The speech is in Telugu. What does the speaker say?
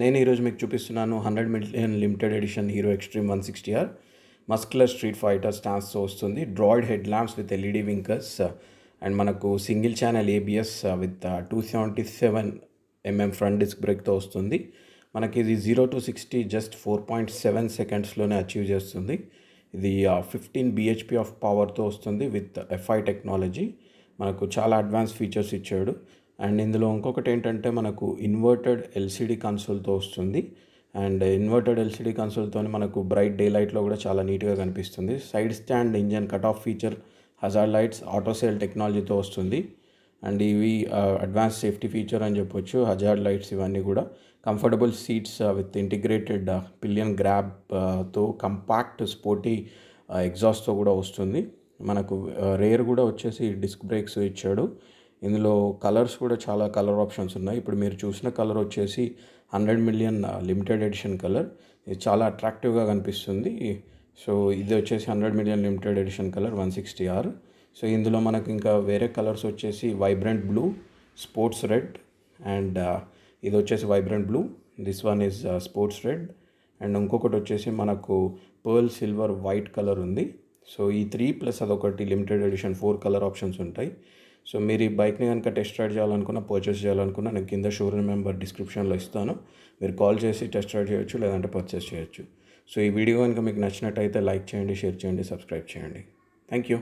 నేను ఈరోజు మీకు చూపిస్తున్నాను hundred million limited edition Hero Xtreme one sixty R muscular street fighter స్టాన్స్తో వస్తుంది droid head lamps with LED winkers and మనకు single channel ABS with two seventy seven mm front disc బ్రేక్తో వస్తుంది మనకి ఇది zero to sixty just four point seven సెకండ్స్లోనే అచీవ్ చేస్తుంది ఇది ఫిఫ్టీన్ బిహెచ్పి ఆఫ్ పవర్తో వస్తుంది విత్ ఎఫ్ఐ టెక్నాలజీ మనకు చాలా అడ్వాన్స్ ఫీచర్స్ ఇచ్చాడు అండ్ ఇందులో ఇంకొకటి ఏంటంటే మనకు ఇన్వర్టెడ్ ఎల్సిడి కన్సోల్తో వస్తుంది అండ్ ఇన్వర్టెడ్ ఎల్సిడి కన్సోల్తో మనకు బ్రైట్ డే లైట్లో కూడా చాలా నీట్గా కనిపిస్తుంది side stand engine cut off feature hazard lights auto sail టెక్నాలజీతో వస్తుంది అండ్ ఇవి అడ్వాన్స్ సేఫ్టీ ఫీచర్ అని చెప్పొచ్చు హజార్డ్ లైట్స్ ఇవన్నీ కూడా comfortable seats with integrated pillion గ్రాబ్తో కంపాక్ట్ స్పోర్టీ ఎగ్జాస్ట్తో కూడా వస్తుంది మనకు రేర్ కూడా వచ్చేసి డిస్క్ బ్రేక్స్ ఇచ్చాడు ఇందులో కలర్స్ కూడా చాలా కలర్ ఆప్షన్స్ ఉన్నాయి ఇప్పుడు మీరు చూసిన కలర్ వచ్చేసి hundred million limited edition colour ఇది చాలా అట్రాక్టివ్గా కనిపిస్తుంది సో ఇది వచ్చేసి hundred million limited edition colour one sixty R so ఇందులో మనకు ఇంకా వేరే కలర్స్ వచ్చేసి vibrant blue sports red and ఇది వచ్చేసి vibrant blue this one is sports red and ఇంకొకటి వచ్చేసి మనకు పర్ల్ సిల్వర్ వైట్ కలర్ ఉంది సో ఈ త్రీ ప్లస్ అదొకటి limited edition four colour options ఉంటాయి సో మీరు ఈ బైక్ని కనుక టెస్ట్ రైడ్ చేయాలనుకున్నా పర్చేస్ చేయాలనుకున్నా నేను కింద షోరూమ్ నెంబర్ డిస్క్రిప్షన్లో ఇస్తాను మీరు కాల్ చేసి టెస్ట్ రైడ్ చేయొచ్చు లేదంటే పర్చేస్ చేయొచ్చు సో ఈ వీడియో కనుక మీకు నచ్చినట్టయితే లైక్ చేయండి షేర్ చేయండి సబ్స్క్రైబ్ చేయండి థ్యాంక్ యూ